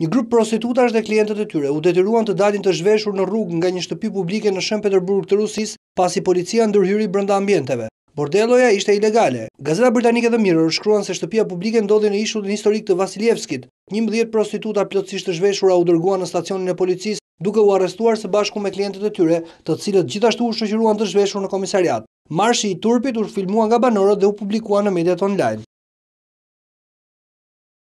Një grup prostitutash dhe klientët e tyre u detyruan të dalin të zhveshur në rrugë nga një shtëpi publike në Shën Petersburg të Rusisë, pasi policia ndërhyri brenda ambienteve. Bordelloja ishte ilegale. Gazeta Britanike dhe Mirror shkruan se shtëpia publike ndodhi në ishullin historik të Vasiljevskit. 11 prostituta plotësisht të zhveshura u dërguan në stacionin e policisë duke u arrestuar së bashku me klientët e tyre, të cilët gjithashtu u shoqëruan të zhveshur në komisariat. Marshi i turpit u filmua nga banorët dhe u publikua në mediat online.